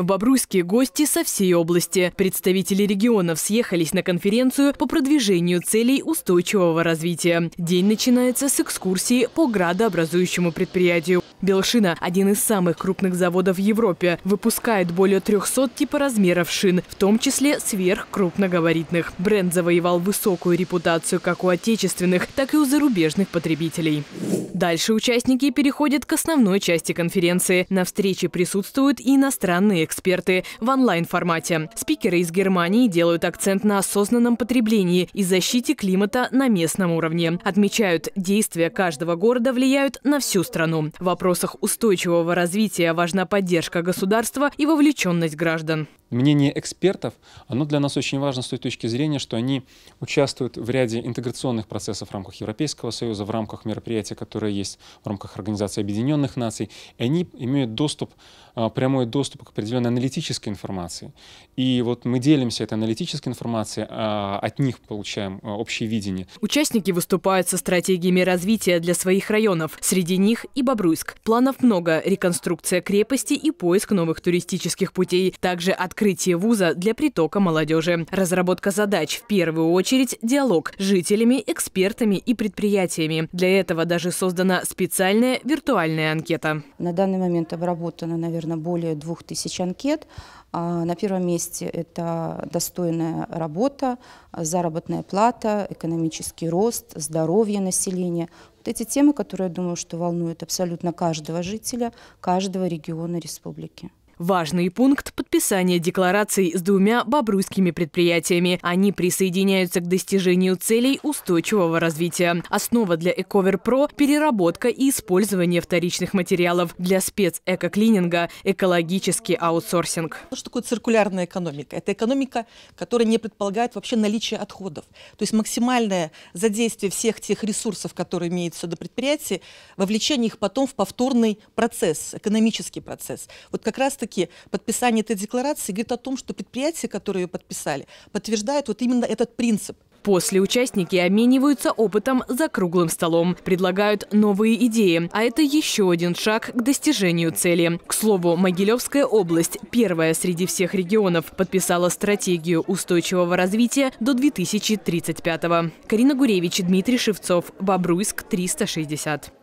В Бобруйске гости со всей области. Представители регионов съехались на конференцию по продвижению целей устойчивого развития. День начинается с экскурсии по градообразующему предприятию. Белшина – один из самых крупных заводов в Европе. Выпускает более 300 типоразмеров шин, в том числе сверхкрупногабаритных. Бренд завоевал высокую репутацию как у отечественных, так и у зарубежных потребителей. Дальше участники переходят к основной части конференции. На встрече присутствуют и иностранные эксперты в онлайн-формате. Спикеры из Германии делают акцент на осознанном потреблении и защите климата на местном уровне. Отмечают, действия каждого города влияют на всю страну. Вопрос вопросах устойчивого развития важна поддержка государства и вовлеченность граждан мнение экспертов, оно для нас очень важно с той точки зрения, что они участвуют в ряде интеграционных процессов в рамках Европейского Союза, в рамках мероприятий, которые есть в рамках Организации Объединенных Наций, и они имеют доступ, а, прямой доступ к определенной аналитической информации. И вот мы делимся этой аналитической информацией, а от них получаем а, общее видение. Участники выступают со стратегиями развития для своих районов. Среди них и Бобруйск. Планов много – реконструкция крепости и поиск новых туристических путей. Также от открытие вуза для притока молодежи. Разработка задач, в первую очередь, диалог с жителями, экспертами и предприятиями. Для этого даже создана специальная виртуальная анкета. На данный момент обработано, наверное, более двух тысяч анкет. А, на первом месте это достойная работа, заработная плата, экономический рост, здоровье населения. Вот эти темы, которые, я думаю, что волнуют абсолютно каждого жителя, каждого региона республики. Важный пункт – подписание деклараций с двумя бобруйскими предприятиями. Они присоединяются к достижению целей устойчивого развития. Основа для Эковерпро – переработка и использование вторичных материалов. Для спецэкоклининга – экологический аутсорсинг. Что такое циркулярная экономика? Это экономика, которая не предполагает вообще наличие отходов. То есть максимальное задействие всех тех ресурсов, которые имеются до предприятия, вовлечение их потом в повторный процесс, экономический процесс. Вот как раз-таки все-таки подписание этой декларации говорит о том, что предприятия, которые ее подписали, подтверждают вот именно этот принцип. После участники обмениваются опытом за круглым столом, предлагают новые идеи. А это еще один шаг к достижению цели. К слову, Могилевская область, первая среди всех регионов, подписала стратегию устойчивого развития до 2035 -го. Карина Гуревич, Дмитрий Шевцов, Бобруйск, 360.